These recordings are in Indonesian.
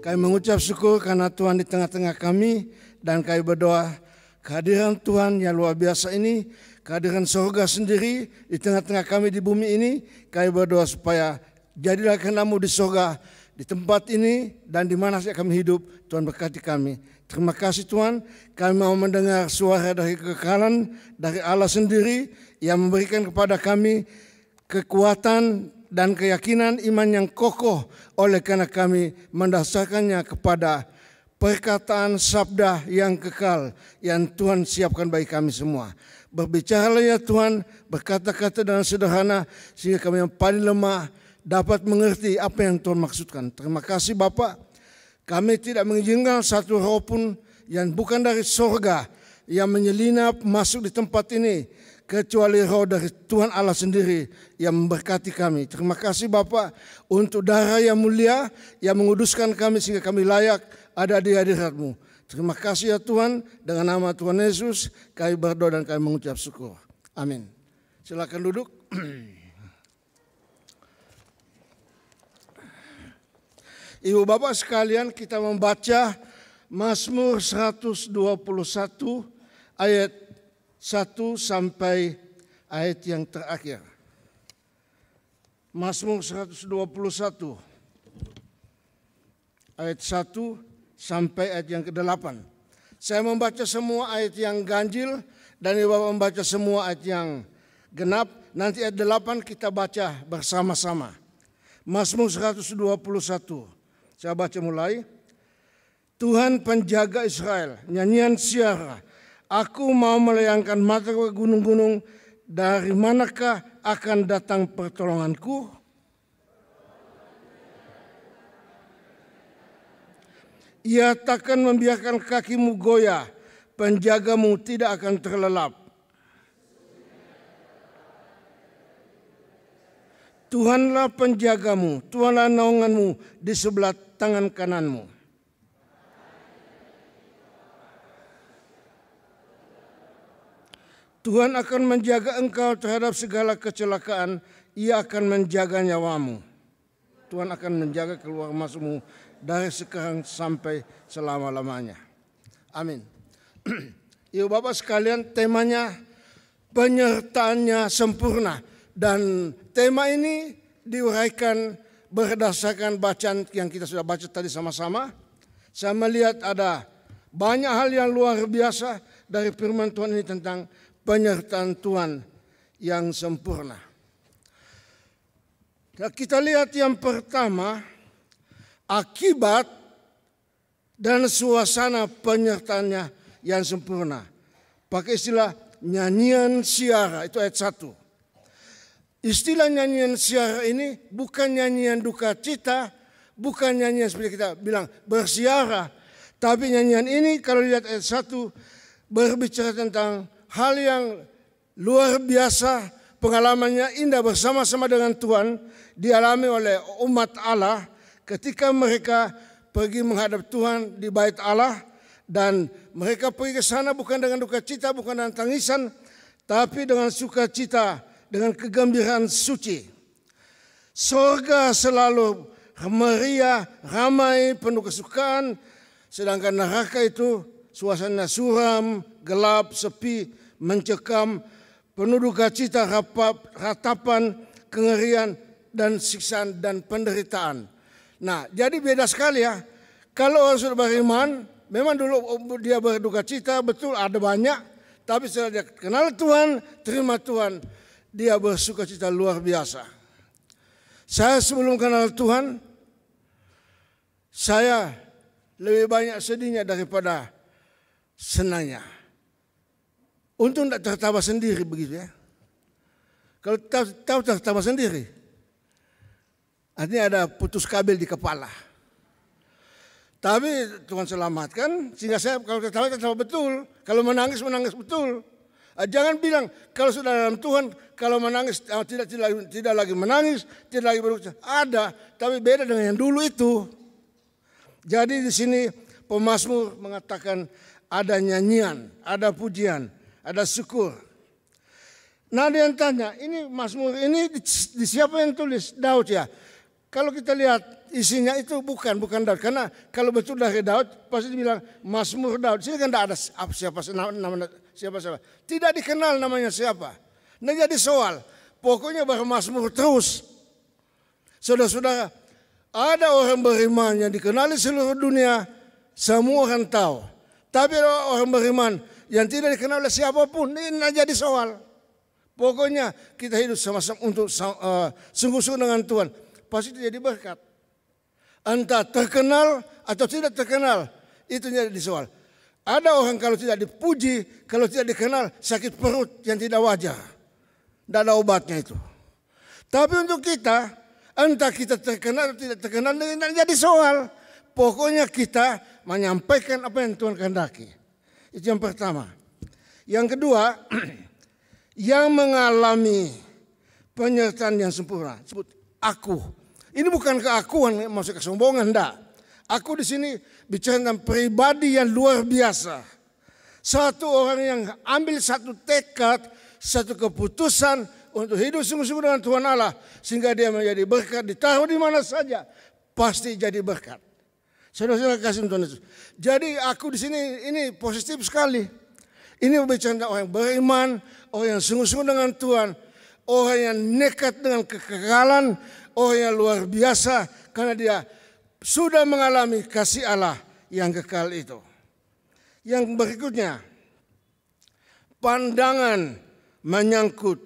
Kami mengucap syukur karena Tuhan di tengah-tengah kami dan kami berdoa kehadiran Tuhan yang luar biasa ini, kehadiran surga sendiri di tengah-tengah kami di bumi ini, kami berdoa supaya jadilah kehendakmu di surga di tempat ini dan di mana saja kami hidup, Tuhan berkati kami. Terima kasih Tuhan, kami mau mendengar suara dari kekalan, dari Allah sendiri yang memberikan kepada kami kekuatan dan keyakinan iman yang kokoh oleh karena kami mendasarkannya kepada perkataan sabda yang kekal yang Tuhan siapkan bagi kami semua. Berbicaralah ya Tuhan, berkata-kata dengan sederhana sehingga kami yang paling lemah dapat mengerti apa yang Tuhan maksudkan. Terima kasih Bapak. Kami tidak mengizinkan satu roh pun yang bukan dari sorga yang menyelinap masuk di tempat ini kecuali roh dari Tuhan Allah sendiri yang memberkati kami. Terima kasih Bapak untuk darah yang mulia yang menguduskan kami sehingga kami layak ada di hadiratmu. Terima kasih ya Tuhan, dengan nama Tuhan Yesus kami berdoa dan kami mengucap syukur. Amin. Silakan duduk. Ibu bapak sekalian kita membaca Mazmur 121 ayat 1 sampai ayat yang terakhir. Mazmur 121 ayat 1 sampai ayat yang ke-8. Saya membaca semua ayat yang ganjil dan Bapak membaca semua ayat yang genap. Nanti ayat 8 kita baca bersama-sama. Mazmur 121. Saya baca mulai. Tuhan penjaga Israel, nyanyian siara Aku mau melayangkan mata ke gunung-gunung, dari manakah akan datang pertolonganku? Ia takkan membiarkan kakimu goyah, penjagamu tidak akan terlelap. Tuhanlah penjagamu, Tuhanlah naunganmu di sebelah tangan kananmu. Tuhan akan menjaga engkau terhadap segala kecelakaan. Ia akan menjaga nyawamu. Tuhan akan menjaga keluar masukmu dari sekarang sampai selama-lamanya. Amin. Ibu Bapak sekalian temanya penyertaannya sempurna. Dan tema ini diuraikan berdasarkan bacaan yang kita sudah baca tadi sama-sama. Saya melihat ada banyak hal yang luar biasa dari firman Tuhan ini tentang penyertaan Tuhan yang sempurna. Nah, kita lihat yang pertama, akibat dan suasana penyertaannya yang sempurna. Pakai istilah nyanyian siara, itu ayat satu. Istilah nyanyian siara ini bukan nyanyian duka cita, bukan nyanyian seperti kita bilang bersiara, Tapi nyanyian ini kalau lihat ayat satu berbicara tentang hal yang luar biasa, pengalamannya indah bersama-sama dengan Tuhan dialami oleh umat Allah ketika mereka pergi menghadap Tuhan di bait Allah dan mereka pergi ke sana bukan dengan duka cita, bukan dengan tangisan, tapi dengan sukacita, dengan kegembiraan suci. Sorga selalu meriah, ramai, penuh kesukaan, sedangkan neraka itu suasana suram, gelap, sepi, mencekam, penuh duka cita, rapap, ratapan, kengerian, dan siksaan dan penderitaan. Nah, jadi beda sekali ya. Kalau orang sudah beriman, memang dulu dia berduka cita, betul ada banyak. Tapi setelah dia kenal Tuhan, terima Tuhan, dia bersuka cita luar biasa. Saya sebelum kenal Tuhan, saya lebih banyak sedihnya daripada senangnya. Untung tidak tertawa sendiri begitu ya. Kalau tahu, tahu tertawa sendiri, artinya ada putus kabel di kepala. Tapi Tuhan selamatkan sehingga saya kalau tertawa tertawa betul, kalau menangis menangis betul. Ah, jangan bilang kalau sudah dalam Tuhan, kalau menangis ah, tidak tidak tidak lagi menangis, tidak lagi berucap. Ada, tapi beda dengan yang dulu itu. Jadi di sini pemazmur mengatakan ada nyanyian, ada pujian, ada syukur. Nah ada yang tanya, ini Mazmur ini di, di siapa yang tulis? Daud ya. Kalau kita lihat isinya itu bukan, bukan Daud. Karena kalau betul dari Daud, pasti dibilang Mazmur Daud. Sini kan tidak ada siapa, nama, siapa, siapa. Tidak dikenal namanya siapa. Nah jadi soal, pokoknya bahwa Mazmur terus. Saudara-saudara, ada orang beriman yang dikenali seluruh dunia, semua orang tahu. Tapi orang beriman yang tidak dikenal oleh siapapun ini jadi soal. Pokoknya kita hidup sama-sama untuk eh, sungguh-sungguh uh, dengan Tuhan. Pasti itu jadi berkat. Entah terkenal atau tidak terkenal. Itu jadi soal. Ada orang kalau tidak dipuji, kalau tidak dikenal sakit perut yang tidak wajar. Tidak ada obatnya itu. Tapi untuk kita, entah kita terkenal atau tidak terkenal, ini jadi soal. Pokoknya kita menyampaikan apa yang Tuhan kehendaki. Itu yang pertama. Yang kedua, yang mengalami penyertaan yang sempurna. Sebut aku. Ini bukan keakuan, maksud kesombongan, enggak. Aku di sini bicara tentang pribadi yang luar biasa. Satu orang yang ambil satu tekad, satu keputusan untuk hidup sungguh-sungguh dengan Tuhan Allah. Sehingga dia menjadi berkat, ditaruh di mana saja. Pasti jadi berkat. Saudara-saudara kasih Tuhan Yesus. Jadi aku di sini ini positif sekali. Ini bercanda orang yang beriman, orang yang sungguh-sungguh dengan Tuhan, orang yang nekat dengan kekekalan, orang yang luar biasa karena dia sudah mengalami kasih Allah yang kekal itu. Yang berikutnya, pandangan menyangkut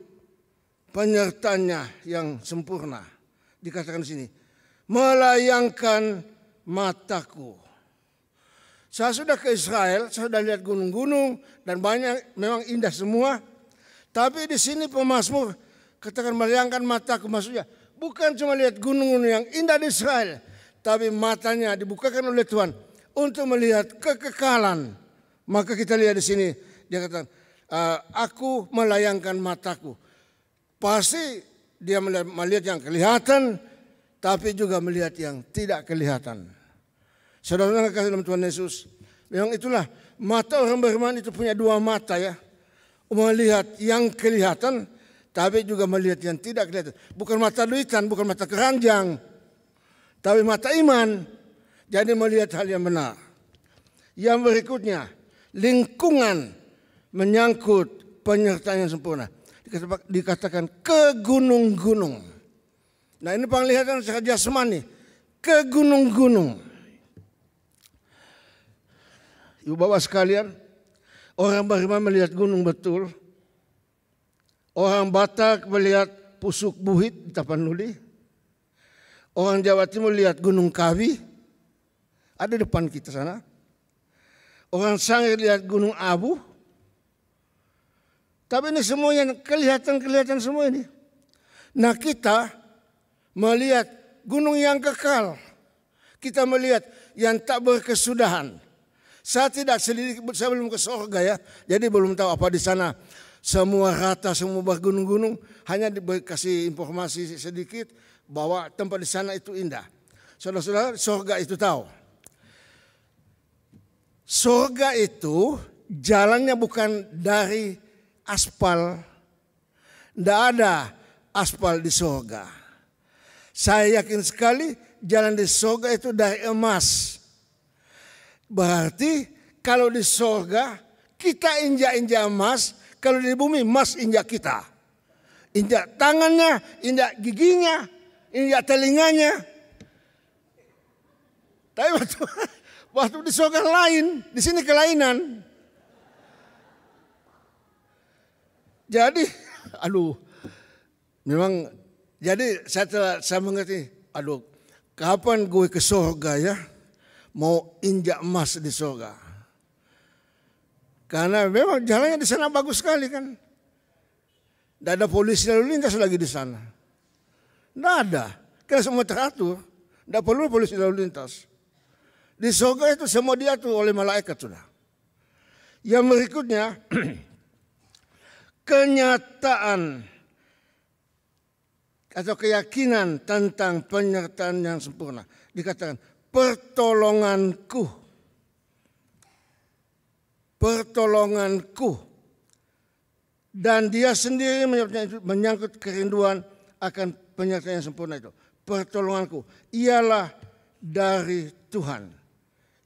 penyertanya yang sempurna. Dikatakan di sini, melayangkan mataku. Saya sudah ke Israel, saya sudah lihat gunung-gunung dan banyak memang indah semua. Tapi di sini pemazmur katakan meriangkan mataku maksudnya bukan cuma lihat gunung-gunung yang indah di Israel, tapi matanya dibukakan oleh Tuhan untuk melihat kekekalan. Maka kita lihat di sini dia kata ah, aku melayangkan mataku. Pasti dia melihat yang kelihatan, tapi juga melihat yang tidak kelihatan. Saudara-saudara kasih dalam Tuhan Yesus, memang itulah mata orang beriman itu punya dua mata ya. Melihat yang kelihatan, tapi juga melihat yang tidak kelihatan. Bukan mata duitan, bukan mata keranjang, tapi mata iman. Jadi melihat hal yang benar. Yang berikutnya, lingkungan menyangkut penyertaan yang sempurna. Dikatakan ke gunung-gunung. Nah ini penglihatan secara jasmani ke gunung-gunung. Ibu bawa sekalian, orang Barima melihat gunung betul. Orang Batak melihat pusuk buhit di Tapanuli. Orang Jawa Timur melihat Gunung Kawi. Ada depan kita sana. Orang Sangir lihat Gunung Abu. Tapi ini semuanya kelihatan-kelihatan semua ini. Nah kita melihat gunung yang kekal. Kita melihat yang tak berkesudahan. Saya tidak sendiri, saya belum ke sorga ya. Jadi belum tahu apa di sana. Semua rata, semua bergunung-gunung. Hanya dikasih informasi sedikit bahwa tempat di sana itu indah. Saudara-saudara, sorga itu tahu. Sorga itu jalannya bukan dari aspal. Tidak ada aspal di sorga saya yakin sekali jalan di sorga itu dari emas. Berarti kalau di sorga kita injak-injak emas, kalau di bumi emas injak kita. Injak tangannya, injak giginya, injak telinganya. Tapi waktu, waktu di sorga lain, di sini kelainan. Jadi, aduh, memang jadi saya telah, saya mengerti, aduh kapan gue ke sorga ya? Mau injak emas di sorga. Karena memang jalannya di sana bagus sekali kan. Tidak ada polisi lalu lintas lagi di sana. Tidak ada. Karena semua teratur. Tidak perlu polisi lalu lintas. Di surga itu semua diatur oleh malaikat sudah. Yang berikutnya, kenyataan atau keyakinan tentang penyertaan yang sempurna. Dikatakan pertolonganku. Pertolonganku. Dan dia sendiri menyangkut kerinduan akan penyertaan yang sempurna itu. Pertolonganku ialah dari Tuhan.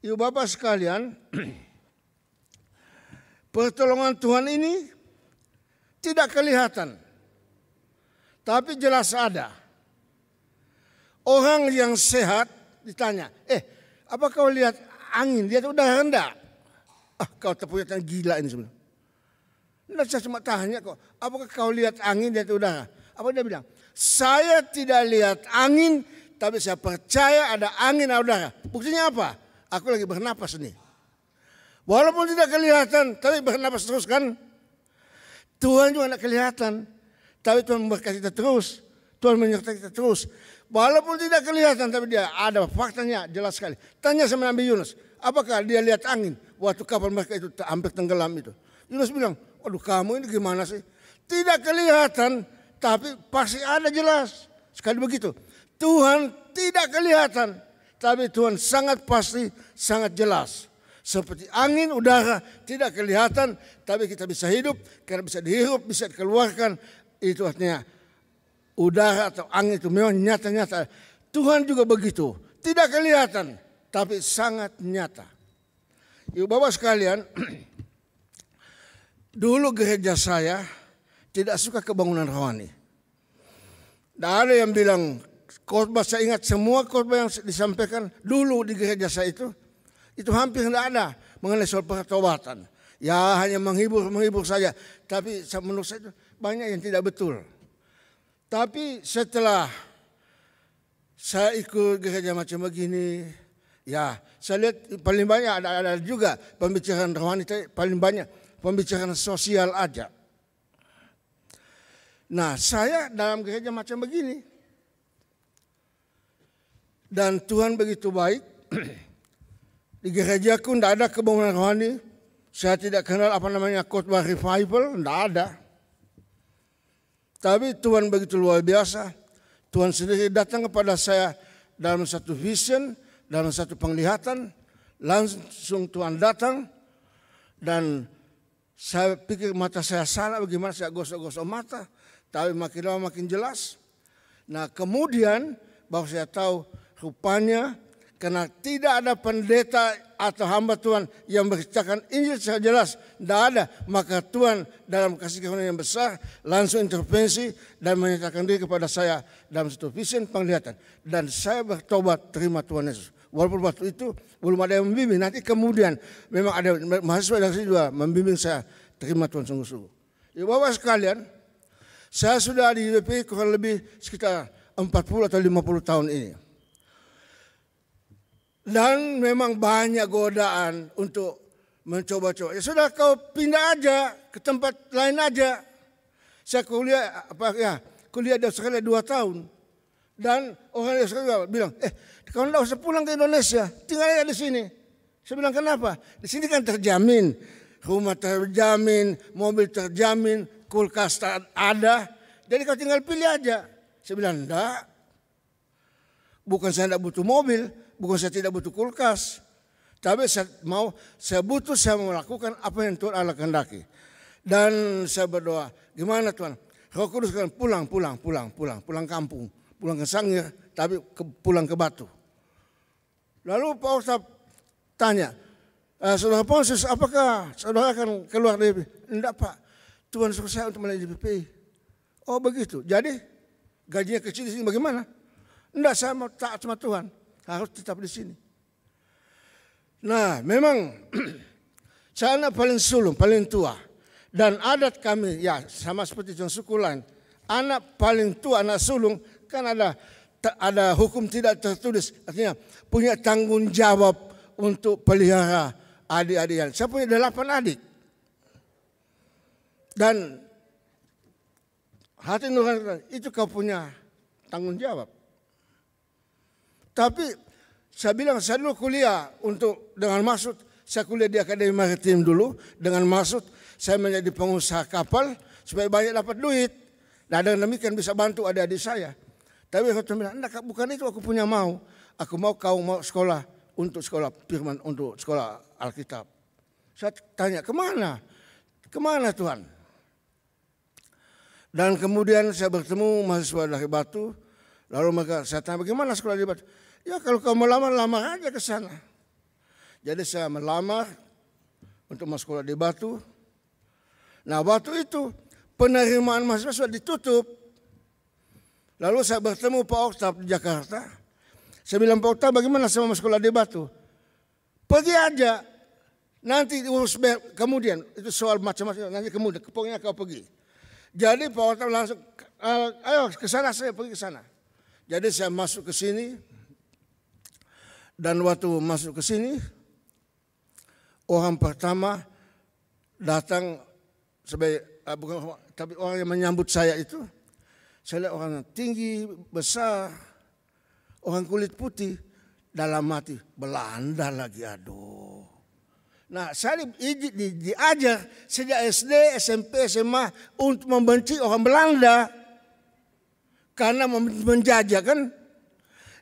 Ibu bapak sekalian, pertolongan Tuhan ini tidak kelihatan tapi jelas ada. Orang yang sehat ditanya, eh apa kau lihat angin? lihat udah rendah. Ah kau terpunya gila ini sebenarnya. Nah, saya cuma tanya kok, apakah kau lihat angin di udara? Apa dia bilang? Saya tidak lihat angin, tapi saya percaya ada angin di udara. Buktinya apa? Aku lagi bernapas nih. Walaupun tidak kelihatan, tapi bernapas terus kan? Tuhan juga tidak kelihatan. Tapi Tuhan memberkati kita terus. Tuhan menyertai kita terus. Walaupun tidak kelihatan tapi dia ada faktanya jelas sekali. Tanya sama Nabi Yunus, apakah dia lihat angin waktu kapal mereka itu hampir tenggelam itu? Yunus bilang, aduh kamu ini gimana sih? Tidak kelihatan tapi pasti ada jelas. Sekali begitu. Tuhan tidak kelihatan tapi Tuhan sangat pasti, sangat jelas. Seperti angin, udara tidak kelihatan, tapi kita bisa hidup, karena bisa dihirup, bisa dikeluarkan, itu artinya udara atau angin itu memang nyata-nyata. Tuhan juga begitu, tidak kelihatan tapi sangat nyata. Ibu bapak sekalian, dulu gereja saya tidak suka kebangunan rohani. Tidak ada yang bilang khotbah saya ingat semua khotbah yang disampaikan dulu di gereja saya itu itu hampir tidak ada mengenai soal pertobatan. Ya hanya menghibur-menghibur saja. Tapi menurut saya banyak yang tidak betul. Tapi setelah saya ikut gereja macam begini, ya saya lihat paling banyak ada, ada juga pembicaraan rohani, paling banyak pembicaraan sosial aja. Nah saya dalam gereja macam begini. Dan Tuhan begitu baik, di gerejaku tidak ada kebangunan rohani, saya tidak kenal apa namanya khotbah revival, tidak ada. Tapi Tuhan begitu luar biasa. Tuhan sendiri datang kepada saya dalam satu vision, dalam satu penglihatan. Langsung Tuhan datang dan saya pikir mata saya salah bagaimana saya gosok-gosok mata. Tapi makin lama makin jelas. Nah kemudian baru saya tahu rupanya karena tidak ada pendeta atau hamba Tuhan yang menceritakan Injil secara jelas. Tidak ada. Maka Tuhan dalam kasih karunia yang besar langsung intervensi dan menyatakan diri kepada saya dalam satu vision penglihatan. Dan saya bertobat terima Tuhan Yesus. Walaupun waktu itu belum ada yang membimbing. Nanti kemudian memang ada mahasiswa dari juga membimbing saya terima Tuhan sungguh-sungguh. Ya bapak sekalian, saya sudah di UDP kurang lebih sekitar 40 atau 50 tahun ini. Dan memang banyak godaan untuk mencoba-coba. Ya sudah kau pindah aja ke tempat lain aja. Saya kuliah apa ya kuliah di Australia dua tahun dan orang di Australia bilang eh kau tidak usah pulang ke Indonesia tinggal aja di sini. Saya bilang kenapa? Di sini kan terjamin rumah terjamin, mobil terjamin, kulkas ada. Jadi kau tinggal pilih aja. Saya bilang enggak. Bukan saya enggak butuh mobil, bukan saya tidak butuh kulkas. Tapi saya mau, saya butuh, saya melakukan apa yang Tuhan Allah kehendaki. Dan saya berdoa, gimana Tuhan? Kau Kudus kan pulang, pulang, pulang, pulang, pulang kampung, pulang ke Sangir, tapi ke, pulang ke Batu. Lalu Pak Ustaz tanya, e, Saudara Ponsus, apakah saudara akan keluar dari Tidak Pak, Tuhan suruh saya untuk melayani BPI. Oh begitu, jadi gajinya kecil di sini bagaimana? Tidak, saya mau taat sama Tuhan harus tetap di sini. Nah, memang saya anak paling sulung, paling tua. Dan adat kami, ya sama seperti John Sukulan, anak paling tua, anak sulung, kan ada ada hukum tidak tertulis. Artinya punya tanggung jawab untuk pelihara adik-adik. Saya punya delapan adik. Dan hati nurani itu kau punya tanggung jawab. Tapi saya bilang saya dulu kuliah untuk dengan maksud saya kuliah di Akademi Maritim dulu dengan maksud saya menjadi pengusaha kapal supaya banyak dapat duit. Nah dengan demikian bisa bantu adik-adik saya. Tapi aku bilang, nah, bukan itu aku punya mau. Aku mau kau mau sekolah untuk sekolah firman, untuk sekolah Alkitab. Saya tanya, kemana? Kemana Tuhan? Dan kemudian saya bertemu mahasiswa dari Batu. Lalu mereka saya tanya, bagaimana sekolah di Batu? Ya kalau kamu lamar, lamar aja ke sana. Jadi saya melamar untuk masuk sekolah di Batu. Nah Batu itu penerimaan mahasiswa sudah ditutup. Lalu saya bertemu Pak Oktab di Jakarta. Saya bilang Pak Oktab bagaimana sama sekolah di Batu? Pergi aja. Nanti urus kemudian itu soal macam-macam nanti kemudian pokoknya kau pergi. Jadi Pak Oktab langsung eh, ayo ke sana saya pergi ke sana. Jadi saya masuk ke sini dan waktu masuk ke sini, orang pertama datang sebagai ah, bukan tapi orang yang menyambut saya itu saya lihat orang tinggi besar orang kulit putih dalam mati Belanda lagi aduh nah saya di, di, diajar sejak SD SMP SMA untuk membenci orang Belanda karena menjajah kan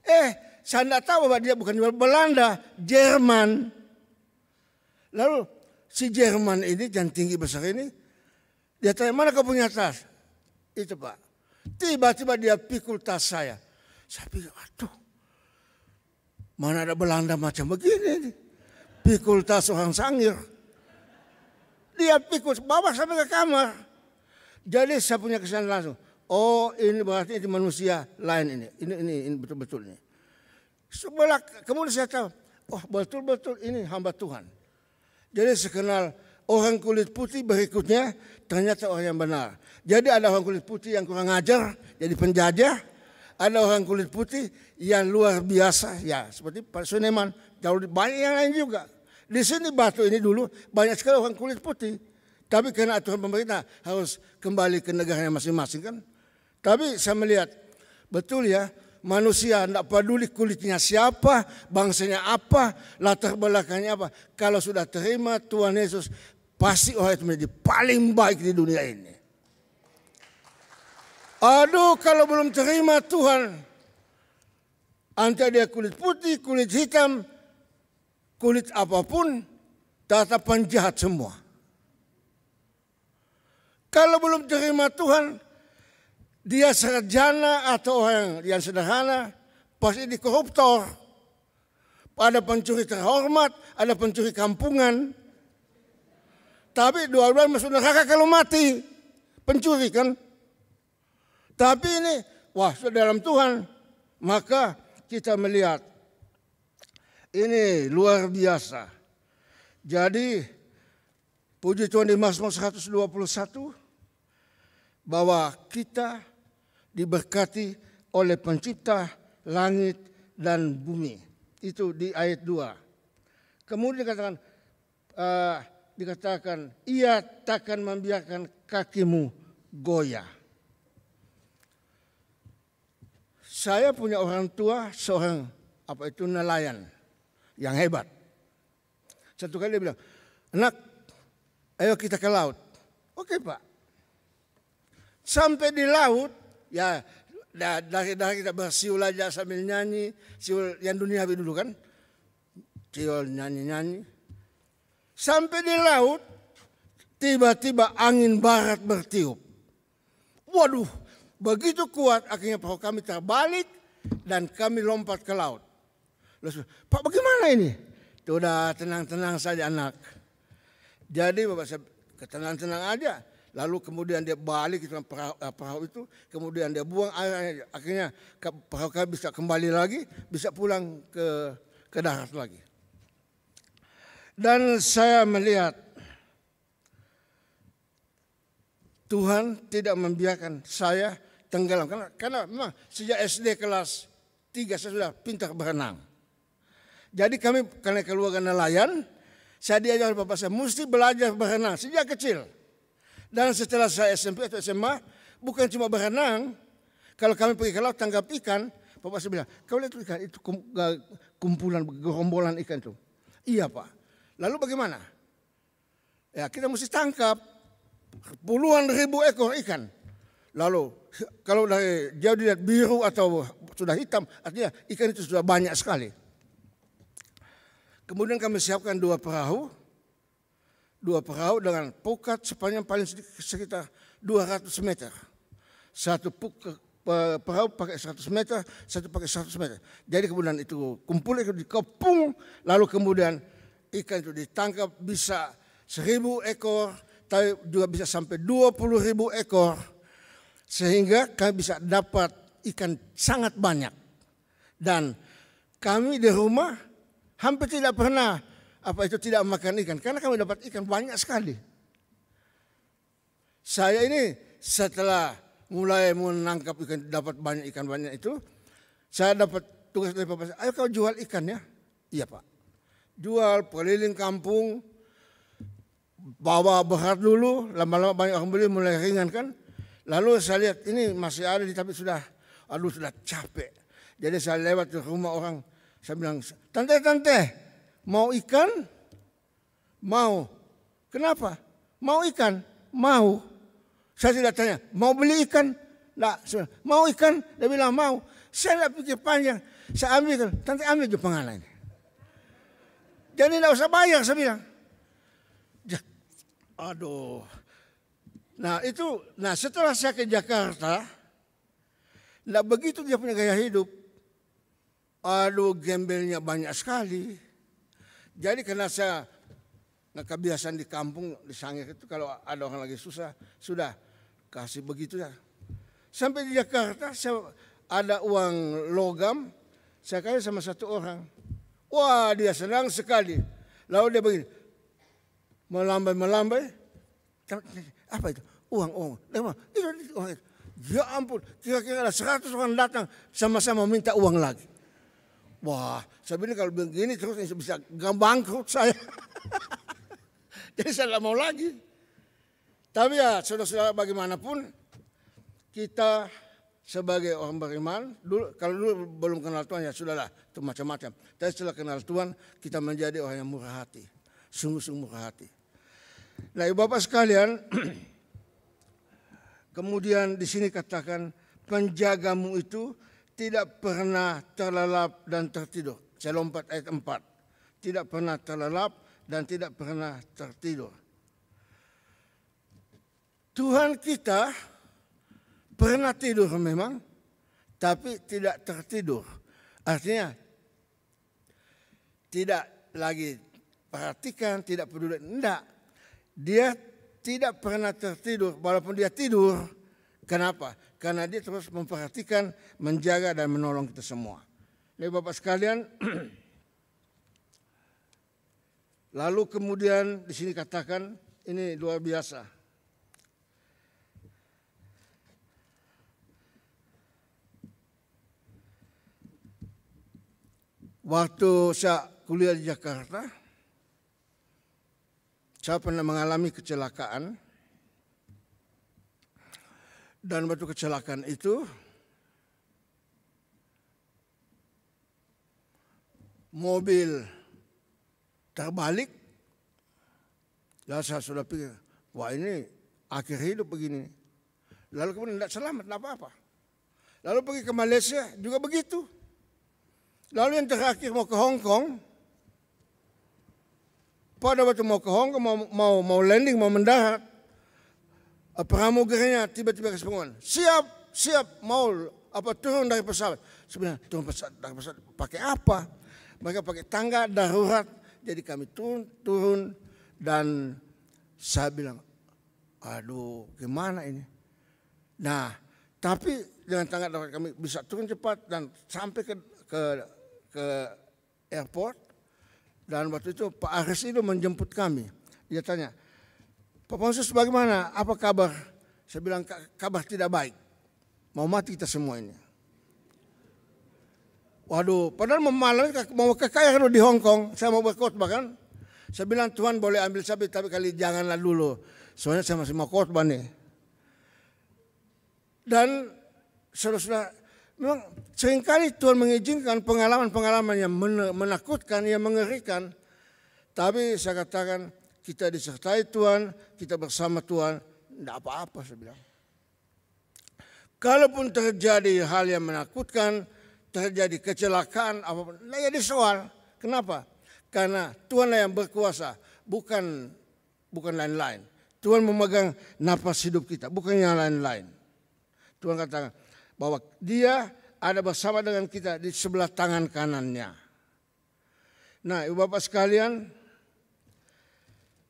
eh saya tidak tahu bahwa dia bukan Belanda, Jerman. Lalu si Jerman ini yang tinggi besar ini, dia tanya mana kau punya tas? Itu pak. Tiba-tiba dia pikul tas saya. Saya pikir, aduh, mana ada Belanda macam begini? Nih. Pikul tas orang sangir. Dia pikul, bawa sampai ke kamar. Jadi saya punya kesan langsung. Oh ini berarti ini manusia lain ini. Ini ini, ini betul-betul ini. Sebelah kemudian saya tahu, oh betul-betul ini hamba Tuhan. Jadi sekenal orang kulit putih berikutnya ternyata orang yang benar. Jadi ada orang kulit putih yang kurang ajar, jadi penjajah. Ada orang kulit putih yang luar biasa, ya seperti Pak Suneman. Jauh banyak yang lain juga. Di sini batu ini dulu banyak sekali orang kulit putih. Tapi karena aturan pemerintah harus kembali ke negaranya masing-masing kan. Tapi saya melihat betul ya manusia, tidak peduli kulitnya siapa, bangsanya apa, latar belakangnya apa. Kalau sudah terima Tuhan Yesus, pasti orang oh, itu menjadi paling baik di dunia ini. Aduh kalau belum terima Tuhan, antara dia kulit putih, kulit hitam, kulit apapun, tatapan jahat semua. Kalau belum terima Tuhan, dia sarjana atau orang yang sederhana pasti di koruptor. Ada pencuri terhormat, ada pencuri kampungan. Tapi dua-dua masuk neraka kalau mati. Pencuri kan. Tapi ini, wah dalam Tuhan. Maka kita melihat ini luar biasa. Jadi puji Tuhan di Mazmur 121 bahwa kita diberkati oleh pencipta langit dan bumi. Itu di ayat 2. Kemudian dikatakan uh, dikatakan ia takkan membiarkan kakimu goyah. Saya punya orang tua seorang apa itu nelayan yang hebat. Satu kali dia bilang, anak ayo kita ke laut. Oke pak. Sampai di laut ya dah, dah, dah kita bersiul aja sambil nyanyi siul yang dunia habis dulu kan siul nyanyi-nyanyi sampai di laut tiba-tiba angin barat bertiup waduh begitu kuat akhirnya perahu kami terbalik dan kami lompat ke laut Lalu, Pak bagaimana ini? Sudah tenang-tenang saja anak. Jadi Bapak saya ketenang-tenang aja. Lalu kemudian dia balik ke perahu, eh, perahu itu, kemudian dia buang air Akhirnya perahu kami bisa kembali lagi, bisa pulang ke ke darat lagi. Dan saya melihat Tuhan tidak membiarkan saya tenggelam karena karena memang sejak SD kelas 3 saya sudah pintar berenang. Jadi kami karena keluarga nelayan, saya diajar bapak saya mesti belajar berenang sejak kecil. Dan setelah saya SMP atau SMA, bukan cuma berenang. Kalau kami pergi ke laut tangkap ikan, Bapak saya bilang, kau lihat ikan itu kumpulan, gerombolan ikan itu. Iya Pak. Lalu bagaimana? Ya kita mesti tangkap puluhan ribu ekor ikan. Lalu kalau dari dia dilihat biru atau sudah hitam, artinya ikan itu sudah banyak sekali. Kemudian kami siapkan dua perahu, dua perahu dengan pukat sepanjang paling sedikit sekitar 200 meter. Satu perahu pakai 100 meter, satu pakai 100 meter. Jadi kemudian itu kumpul itu dikepung, lalu kemudian ikan itu ditangkap bisa seribu ekor, tapi juga bisa sampai dua puluh ribu ekor. Sehingga kami bisa dapat ikan sangat banyak. Dan kami di rumah hampir tidak pernah apa itu tidak makan ikan? Karena kami dapat ikan banyak sekali. Saya ini setelah mulai menangkap ikan, dapat banyak ikan banyak itu, saya dapat tugas dari bapak saya, ayo kau jual ikan ya. Iya pak. Jual keliling kampung, bawa berat dulu, lama-lama banyak orang beli mulai ringan kan. Lalu saya lihat ini masih ada tapi sudah, aduh sudah capek. Jadi saya lewat ke rumah orang, saya bilang, tante-tante, Mau ikan? Mau. Kenapa? Mau ikan? Mau. Saya tidak tanya, mau beli ikan? Tidak. Nah, mau ikan? Dia bilang mau. Saya tidak pikir panjang. Saya ambil, nanti ambil di pengalaman. Jadi tidak usah bayar, saya bilang. Ya, Aduh. Nah itu, nah setelah saya ke Jakarta, tidak nah, begitu dia punya gaya hidup. Aduh gembelnya banyak sekali. Jadi karena saya nah kebiasaan di kampung di Sangir itu kalau ada orang lagi susah sudah kasih begitu ya. Sampai di Jakarta saya ada uang logam saya kasih sama satu orang. Wah dia senang sekali. Lalu dia begini melambai melambai apa itu uang uang. Dia uang itu. Ya ampun, kira-kira ada 100 orang datang sama-sama minta uang lagi. Wah, saya bilang kalau begini terus bisa gampang bangkrut saya. Jadi saya tidak mau lagi. Tapi ya saudara-saudara bagaimanapun kita sebagai orang beriman, dulu, kalau dulu belum kenal Tuhan ya sudahlah itu macam-macam. Tapi setelah kenal Tuhan kita menjadi orang yang murah hati, sungguh-sungguh murah hati. Nah, Ibu Bapak sekalian, kemudian di sini katakan penjagamu itu tidak pernah terlelap dan tertidur. Saya lompat ayat 4. Tidak pernah terlelap dan tidak pernah tertidur. Tuhan kita pernah tidur memang, tapi tidak tertidur. Artinya tidak lagi perhatikan, tidak peduli. Tidak. Dia tidak pernah tertidur. Walaupun dia tidur, Kenapa? Karena dia terus memperhatikan, menjaga dan menolong kita semua. Jadi Bapak sekalian, lalu kemudian di sini katakan ini luar biasa. Waktu saya kuliah di Jakarta, saya pernah mengalami kecelakaan dan waktu kecelakaan itu mobil terbalik. Lalu ya, saya sudah pikir, wah ini akhir hidup begini. Lalu kemudian tidak selamat, tidak apa-apa. Lalu pergi ke Malaysia juga begitu. Lalu yang terakhir mau ke Hong Kong. Pada waktu mau ke Hong Kong, mau, mau, mau landing, mau mendarat pramugarnya tiba-tiba ke Siap, siap mau apa turun dari pesawat. Sebenarnya turun pesawat, dari pesawat pakai apa? Mereka pakai tangga darurat. Jadi kami turun, turun dan saya bilang, aduh gimana ini? Nah, tapi dengan tangga darurat kami bisa turun cepat dan sampai ke ke ke airport. Dan waktu itu Pak Aris itu menjemput kami. Dia tanya, Pak Pansus bagaimana? Apa kabar? Saya bilang kabar tidak baik. Mau mati kita semuanya. Waduh, padahal malam mau kekayaan di Hong Kong, saya mau berkhotbah kan. Saya bilang Tuhan boleh ambil sapi tapi kali janganlah dulu. Soalnya saya masih mau khotbah nih. Dan seharusnya memang seringkali Tuhan mengizinkan pengalaman-pengalaman yang menakutkan, yang mengerikan. Tapi saya katakan kita disertai Tuhan, kita bersama Tuhan, tidak apa-apa saya bilang. Kalaupun terjadi hal yang menakutkan, terjadi kecelakaan apapun, tidak jadi soal. Kenapa? Karena Tuhan yang berkuasa, bukan bukan lain-lain. Tuhan memegang nafas hidup kita, bukan yang lain-lain. Tuhan katakan bahwa dia ada bersama dengan kita di sebelah tangan kanannya. Nah, Ibu Bapak sekalian,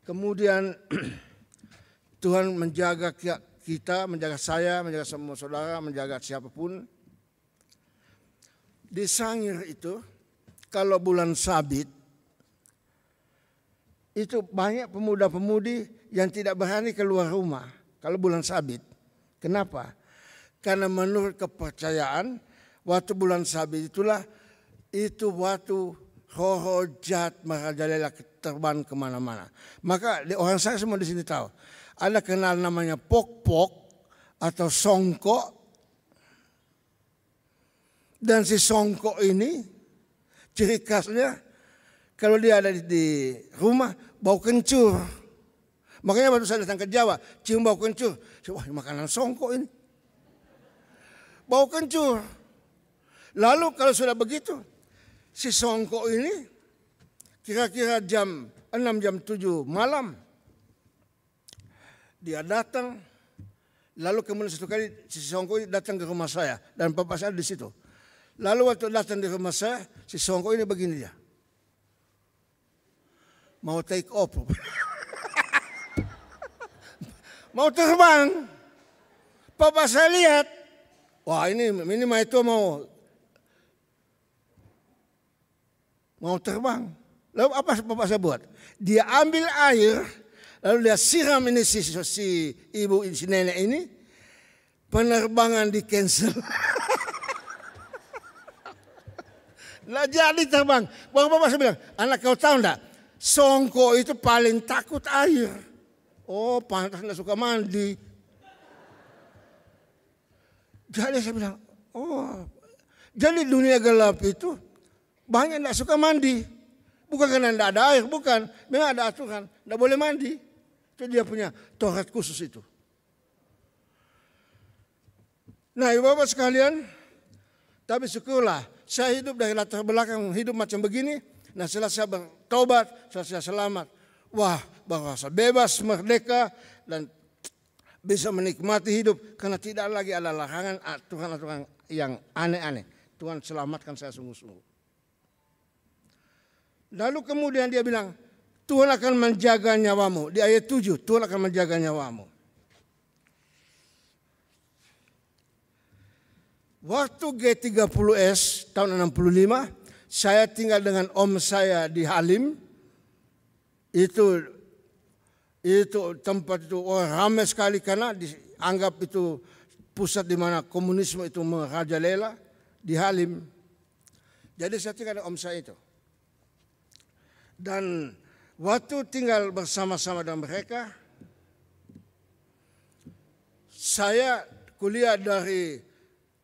Kemudian Tuhan menjaga kita, menjaga saya, menjaga semua saudara, menjaga siapapun. Di Sangir itu, kalau bulan sabit, itu banyak pemuda-pemudi yang tidak berani keluar rumah kalau bulan sabit. Kenapa? Karena menurut kepercayaan, waktu bulan sabit itulah itu waktu roh jahat merajalela terbang kemana-mana. Maka orang saya semua di sini tahu. Ada kenal namanya pok-pok atau songkok. Dan si songkok ini ciri khasnya kalau dia ada di, rumah bau kencur. Makanya waktu saya datang ke Jawa, cium bau kencur. Wah makanan songkok ini. Bau kencur. Lalu kalau sudah begitu, si songkok ini kira-kira jam 6 jam 7 malam dia datang lalu kemudian satu kali si Songko ini datang ke rumah saya dan papa saya di situ. Lalu waktu datang di rumah saya si Songko ini begini dia. Mau take off. mau terbang. Papa saya lihat. Wah ini minimal itu mau mau terbang. Lalu apa bapak saya buat? Dia ambil air, lalu dia siram ini si, si ibu si nenek ini. Penerbangan di cancel. Nggak jadi terbang. Bapak-bapak saya bilang, anak kau tahu enggak? Songko itu paling takut air. Oh pantas enggak suka mandi. Jadi saya bilang, oh jadi dunia gelap itu banyak enggak suka mandi. Bukan karena tidak ada air, bukan. Memang ada aturan, tidak boleh mandi. Itu dia punya torat khusus itu. Nah, ibu bapak sekalian, tapi syukurlah saya hidup dari latar belakang hidup macam begini. Nah, setelah saya bertobat, setelah saya selamat. Wah, bahwa saya bebas, merdeka, dan bisa menikmati hidup karena tidak lagi ada larangan aturan-aturan yang aneh-aneh. Tuhan selamatkan saya sungguh-sungguh. Lalu kemudian dia bilang, Tuhan akan menjaga nyawamu. Di ayat 7, Tuhan akan menjaga nyawamu. Waktu G30S tahun 65, saya tinggal dengan om saya di Halim. Itu itu tempat itu oh, ramai sekali karena dianggap itu pusat di mana komunisme itu merajalela di Halim. Jadi saya tinggal dengan om saya itu. Dan waktu tinggal bersama-sama dengan mereka, saya kuliah dari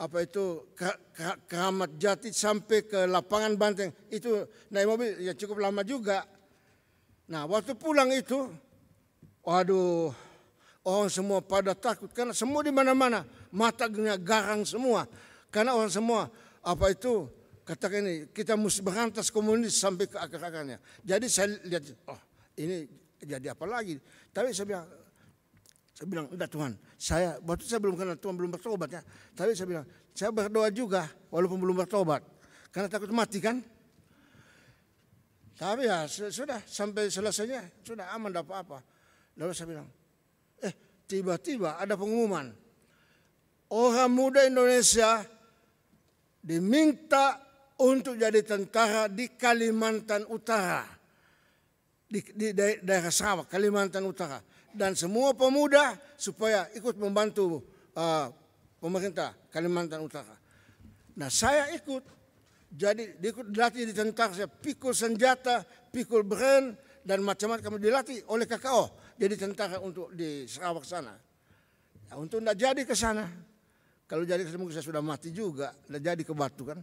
apa itu keramat jati sampai ke lapangan banteng itu naik mobil ya cukup lama juga nah waktu pulang itu waduh orang semua pada takut karena semua di mana-mana mata matanya garang semua karena orang semua apa itu katakan ini kita mesti berantas komunis sampai ke akar-akarnya. Jadi saya lihat oh ini jadi apa lagi? Tapi saya bilang saya bilang enggak Tuhan, saya waktu saya belum kenal Tuhan belum bertobat ya. Tapi saya bilang saya berdoa juga walaupun belum bertobat karena takut mati kan. Tapi ya sudah sampai selesainya sudah aman dapat apa. Lalu saya bilang, eh tiba-tiba ada pengumuman orang muda Indonesia diminta untuk jadi tentara di Kalimantan Utara. Di, di daerah Sarawak, Kalimantan Utara. Dan semua pemuda supaya ikut membantu uh, pemerintah Kalimantan Utara. Nah saya ikut, jadi ikut dilatih di tentara, saya pikul senjata, pikul beren, dan macam-macam Kami dilatih oleh KKO. Jadi tentara untuk di Sarawak sana. Ya, untuk tidak jadi ke sana. Kalau jadi ke sana mungkin saya sudah mati juga, tidak jadi ke Batu kan.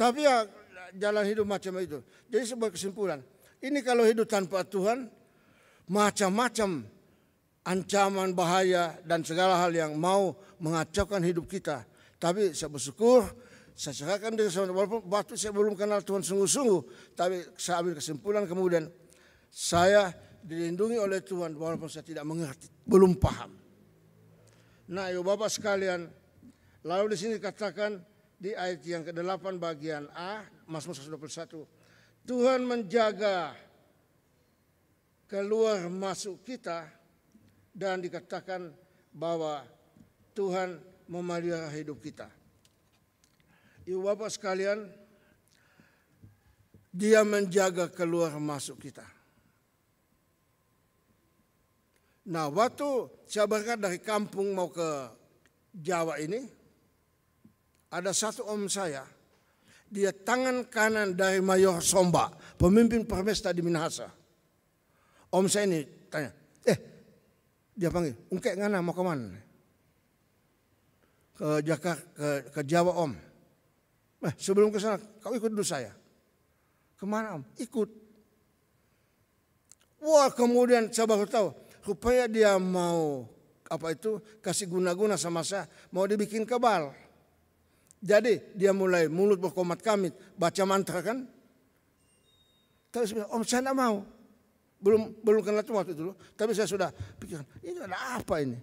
Tapi ya jalan hidup macam itu. Jadi sebuah kesimpulan. Ini kalau hidup tanpa Tuhan, macam-macam ancaman bahaya dan segala hal yang mau mengacaukan hidup kita. Tapi saya bersyukur, saya serahkan diri sama walaupun waktu saya belum kenal Tuhan sungguh-sungguh. Tapi saya ambil kesimpulan kemudian, saya dilindungi oleh Tuhan walaupun saya tidak mengerti, belum paham. Nah, ibu Bapak sekalian, lalu di sini katakan di ayat yang ke-8 bagian A Mazmur 121. Tuhan menjaga keluar masuk kita dan dikatakan bahwa Tuhan memelihara hidup kita. Ibu bapak sekalian, dia menjaga keluar masuk kita. Nah waktu saya berangkat dari kampung mau ke Jawa ini, ada satu om saya, dia tangan kanan dari Mayor Somba, pemimpin permesta di Minahasa. Om saya ini tanya, eh dia panggil, ungkek ngana mau kemana? Ke Jakarta, ke, ke Jawa om. Eh, sebelum ke sana, kau ikut dulu saya. Kemana om? Ikut. Wah kemudian saya baru tahu rupanya dia mau apa itu kasih guna-guna sama saya mau dibikin kebal. Jadi dia mulai mulut berkomat kamit, baca mantra kan. Terus om saya tidak mau. Belum belum kenal itu waktu itu. Tapi saya sudah pikirkan, ini ada apa ini?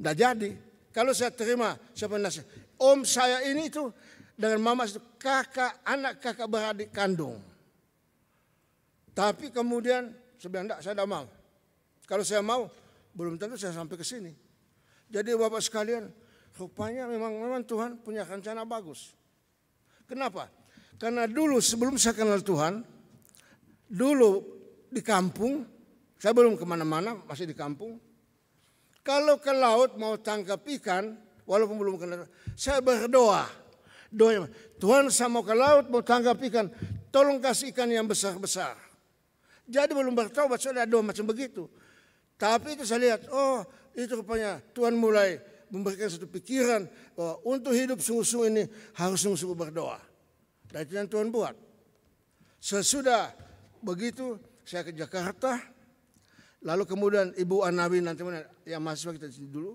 Tidak jadi. Kalau saya terima, siapa nasihat? Om saya ini itu dengan mama itu kakak, anak kakak beradik kandung. Tapi kemudian sebenarnya saya tidak mau. Kalau saya mau, belum tentu saya sampai ke sini. Jadi Bapak sekalian, Rupanya memang memang Tuhan punya rencana bagus. Kenapa? Karena dulu sebelum saya kenal Tuhan, dulu di kampung, saya belum kemana-mana, masih di kampung. Kalau ke laut mau tangkap ikan, walaupun belum kenal, saya berdoa. Doa, Tuhan saya mau ke laut mau tangkap ikan, tolong kasih ikan yang besar-besar. Jadi belum bertobat, sudah doa macam begitu. Tapi itu saya lihat, oh itu rupanya Tuhan mulai memberikan satu pikiran bahwa untuk hidup sungguh-sungguh ini harus sungguh-sungguh berdoa. Dan itu yang Tuhan buat. Sesudah begitu saya ke Jakarta, lalu kemudian Ibu Anawi nanti yang mahasiswa kita sini dulu,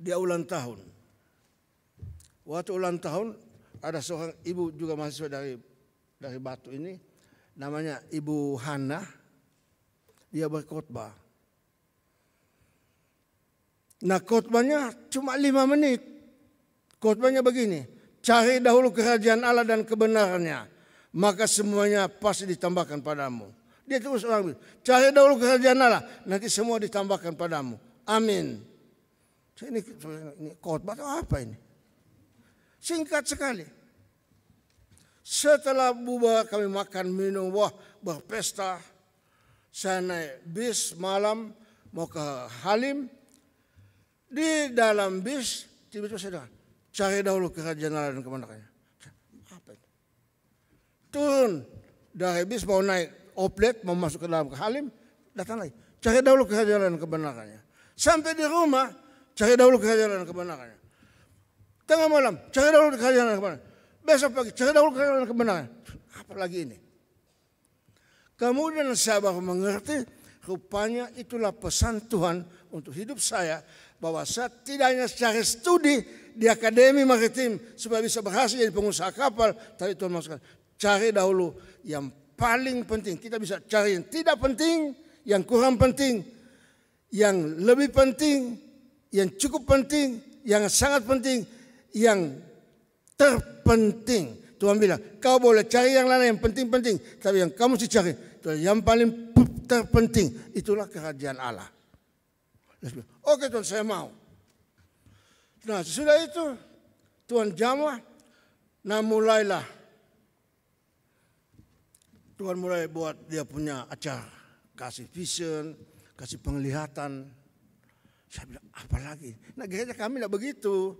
dia ulang tahun. Waktu ulang tahun ada seorang ibu juga mahasiswa dari dari Batu ini, namanya Ibu Hana, dia berkhotbah Nah khotbahnya cuma lima menit. Khotbahnya begini, cari dahulu kerajaan Allah dan kebenarannya. Maka semuanya pasti ditambahkan padamu. Dia terus orang cari dahulu kerajaan Allah, nanti semua ditambahkan padamu. Amin. Ini, ini khotbah atau apa ini? Singkat sekali. Setelah bubar kami makan minum, wah berpesta. Saya naik bis malam mau ke Halim, di dalam bis, tiba-tiba saya dengar, cari dahulu kerajaan Allah dan kebenarannya. Apa itu? Turun dari bis mau naik oplet, mau masuk ke dalam ke Halim, datang lagi. Cari dahulu kerajaan Allah dan kebenarannya. Sampai di rumah, cari dahulu kerajaan dan kebenarannya. Tengah malam, cari dahulu kerajaan dan kebenarannya. Besok pagi, cari dahulu kerajaan dan apa lagi ini? Kemudian saya baru mengerti, rupanya itulah pesan Tuhan untuk hidup saya bahwa setidaknya secara studi di akademi maritim supaya bisa berhasil jadi pengusaha kapal, tadi Tuhan masukkan, cari dahulu yang paling penting. Kita bisa cari yang tidak penting, yang kurang penting, yang lebih penting, yang cukup penting, yang sangat penting, yang terpenting. Tuhan bilang, kau boleh cari yang lain yang penting-penting, tapi yang kamu mesti cari, yang paling terpenting, itulah kerajaan Allah. Oke Tuhan saya mau. Nah sesudah itu Tuhan jamah. Nah mulailah. Tuhan mulai buat dia punya acara. Kasih vision, kasih penglihatan. Saya bilang apa lagi? Nah gereja kami tidak begitu.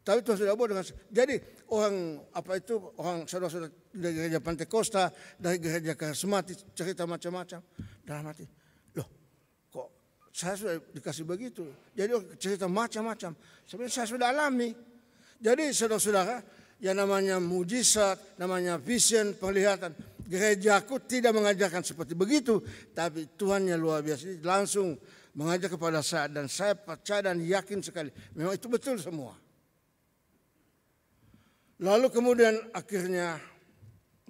Tapi Tuhan sudah buat dengan jadi orang apa itu orang saudara-saudara dari gereja Pantai Kosta dari gereja Karismatik cerita macam-macam dalam hati. Saya sudah dikasih begitu. Jadi cerita macam-macam. Sebenarnya saya sudah alami. Jadi saudara-saudara, yang namanya mujizat, namanya vision, penglihatan. gereja aku tidak mengajarkan seperti begitu. Tapi Tuhan yang luar biasa ini langsung mengajar kepada saya. Dan saya percaya dan yakin sekali. Memang itu betul semua. Lalu kemudian akhirnya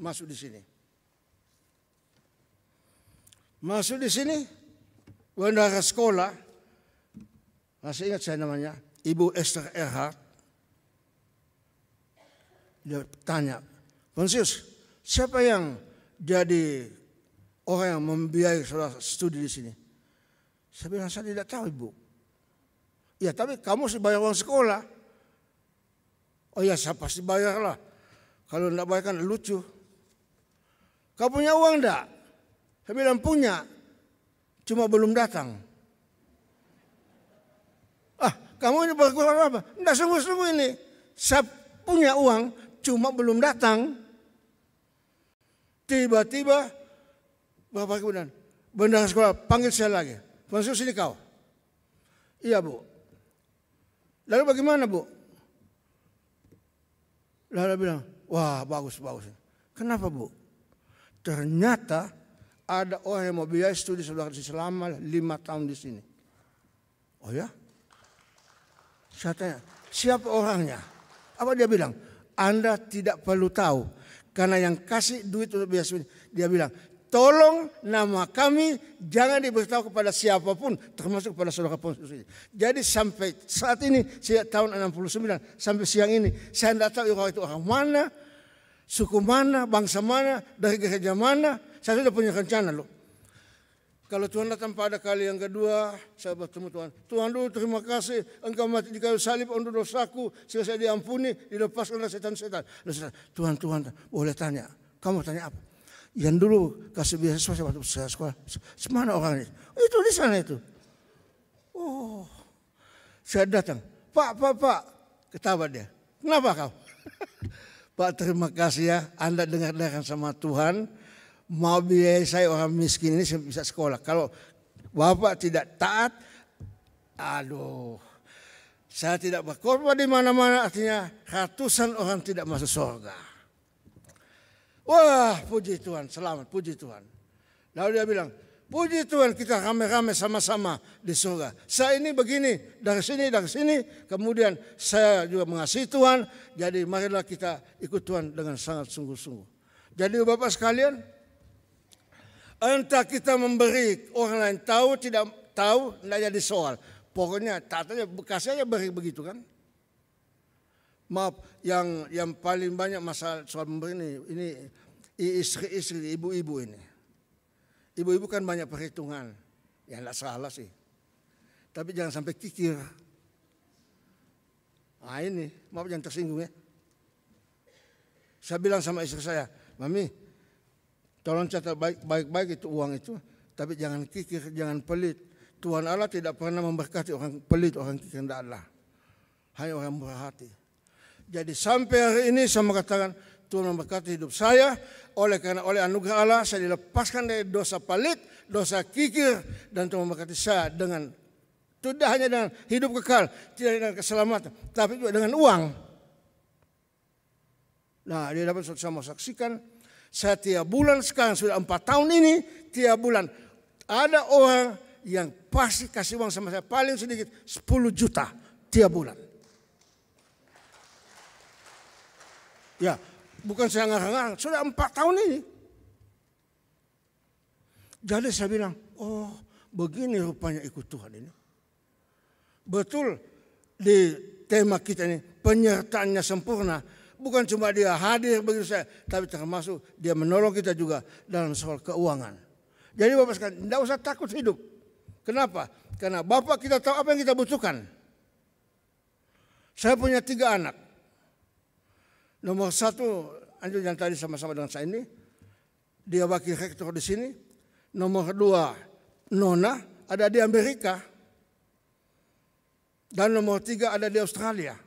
masuk di sini. Masuk di sini, Wanda ke sekolah, masih ingat saya namanya, Ibu Esther Erhard. Dia tanya, Ponsius, siapa yang jadi orang yang membiayai saudara studi di sini? Saya bilang, saya tidak tahu ibu. Ya tapi kamu bayar uang sekolah. Oh ya saya pasti bayar lah. Kalau tidak bayar kan lucu. Kau punya uang enggak? Saya bilang punya cuma belum datang. Ah, kamu ini berkurang apa? Enggak sungguh-sungguh ini. Saya punya uang, cuma belum datang. Tiba-tiba Bapak kemudian, benda sekolah panggil saya lagi. Masuk sini kau. Iya bu. Lalu bagaimana bu? Lalu bilang, wah bagus, bagus. Kenapa bu? Ternyata ada orang oh, yang mau biaya studi saudara selama lima tahun di sini. Oh ya? Saya tanya, siapa orangnya? Apa dia bilang? Anda tidak perlu tahu. Karena yang kasih duit untuk biaya studi, dia bilang, tolong nama kami jangan diberitahu kepada siapapun termasuk kepada saudara konstitusi. Jadi sampai saat ini sejak tahun 69 sampai siang ini saya tidak tahu orang itu orang mana, suku mana, bangsa mana, dari gereja mana, saya sudah punya rencana loh. Kalau Tuhan datang pada kali yang kedua, saya bertemu Tuhan. Tuhan dulu terima kasih, engkau mati di kayu salib untuk dosaku, sehingga saya diampuni, dilepaskan oleh setan-setan. Tuhan, Tuhan, boleh tanya. Kamu tanya apa? Yang dulu kasih biasa saya waktu saya sekolah, semana orang ini? Oh Itu di sana itu. Oh, saya datang. Pak, pak, pak, ketawa dia. Kenapa kau? pak terima kasih ya, Anda dengar dengar sama Tuhan mau biaya saya orang miskin ini bisa sekolah. Kalau Bapak tidak taat, aduh. Saya tidak berkorban di mana-mana artinya ratusan orang tidak masuk surga. Wah puji Tuhan, selamat puji Tuhan. Lalu dia bilang, puji Tuhan kita rame-rame sama-sama di surga. Saya ini begini, dari sini, dari sini. Kemudian saya juga mengasihi Tuhan. Jadi marilah kita ikut Tuhan dengan sangat sungguh-sungguh. Jadi Bapak sekalian, Entah kita memberi orang lain tahu tidak tahu tidak jadi soal. Pokoknya bekas bekasnya beri begitu kan. Maaf yang yang paling banyak masalah soal memberi ini ini istri-istri ibu-ibu ini. Ibu-ibu kan banyak perhitungan. Ya tidak salah sih. Tapi jangan sampai kikir. Nah ini, maaf jangan tersinggung ya. Saya bilang sama istri saya, Mami, Tolong catat baik-baik itu uang itu. Tapi jangan kikir, jangan pelit. Tuhan Allah tidak pernah memberkati orang pelit, orang kikir. Tidak Allah. Hanya orang berhati. Jadi sampai hari ini saya mengatakan Tuhan memberkati hidup saya. Oleh karena oleh anugerah Allah saya dilepaskan dari dosa pelit, dosa kikir. Dan Tuhan memberkati saya dengan tidak hanya dengan hidup kekal, tidak dengan keselamatan, tapi juga dengan uang. Nah, dia dapat sama saksikan setiap bulan sekarang sudah empat tahun ini, tiap bulan ada orang yang pasti kasih uang sama saya paling sedikit 10 juta tiap bulan. Ya, bukan saya ngarang-ngarang, sudah empat tahun ini. Jadi saya bilang, oh begini rupanya ikut Tuhan ini. Betul di tema kita ini penyertaannya sempurna Bukan cuma dia hadir begitu saya, tapi termasuk dia menolong kita juga dalam soal keuangan. Jadi Bapak sekalian, tidak usah takut hidup. Kenapa? Karena Bapak kita tahu apa yang kita butuhkan. Saya punya tiga anak. Nomor satu, anjur yang tadi sama-sama dengan saya ini, dia wakil rektor di sini. Nomor dua, Nona, ada di Amerika. Dan nomor tiga ada di Australia.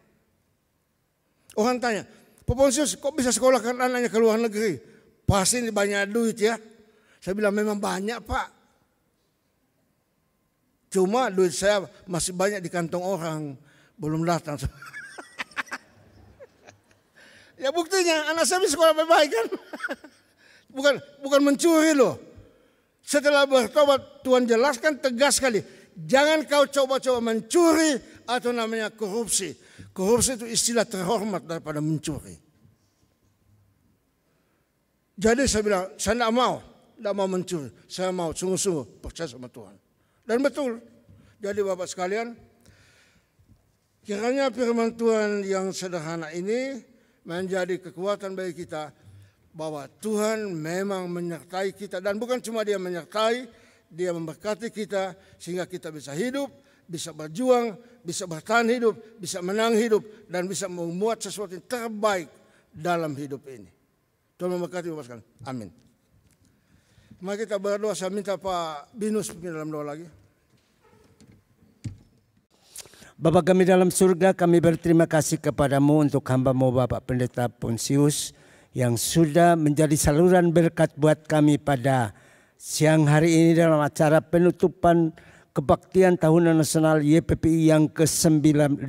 Orang tanya, Poponsius kok bisa sekolahkan anaknya ke luar negeri? Pasti ini banyak duit ya. Saya bilang memang banyak pak. Cuma duit saya masih banyak di kantong orang. Belum datang. ya buktinya anak saya bisa sekolah baik-baik kan. bukan, bukan mencuri loh. Setelah bertobat Tuhan jelaskan tegas sekali. Jangan kau coba-coba mencuri atau namanya korupsi Korupsi itu istilah terhormat daripada mencuri. Jadi saya bilang, saya tidak mau, tidak mau mencuri. Saya mau sungguh-sungguh percaya sama Tuhan. Dan betul. Jadi Bapak sekalian, kiranya firman Tuhan yang sederhana ini menjadi kekuatan bagi kita bahwa Tuhan memang menyertai kita dan bukan cuma dia menyertai, dia memberkati kita sehingga kita bisa hidup, bisa berjuang, bisa bertahan hidup, bisa menang hidup, dan bisa membuat sesuatu yang terbaik dalam hidup ini. Tuhan memberkati Bapak sekalian. Amin. Mari kita berdoa, saya minta Pak Binus pimpin dalam doa lagi. Bapak kami dalam surga, kami berterima kasih kepadamu untuk hambamu Bapak Pendeta Ponsius yang sudah menjadi saluran berkat buat kami pada siang hari ini dalam acara penutupan kebaktian tahunan nasional YPPI yang ke-59.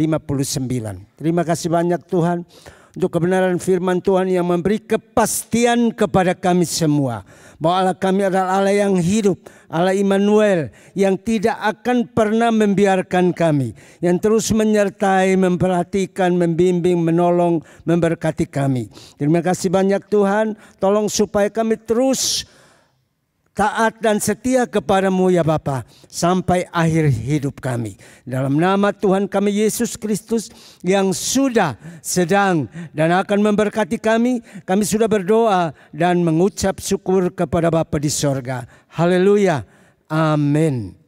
Terima kasih banyak Tuhan untuk kebenaran firman Tuhan yang memberi kepastian kepada kami semua. Bahwa Allah kami adalah Allah yang hidup, Allah Immanuel yang tidak akan pernah membiarkan kami. Yang terus menyertai, memperhatikan, membimbing, menolong, memberkati kami. Terima kasih banyak Tuhan. Tolong supaya kami terus taat dan setia kepadamu ya Bapa sampai akhir hidup kami. Dalam nama Tuhan kami Yesus Kristus yang sudah sedang dan akan memberkati kami, kami sudah berdoa dan mengucap syukur kepada Bapa di sorga. Haleluya. Amin.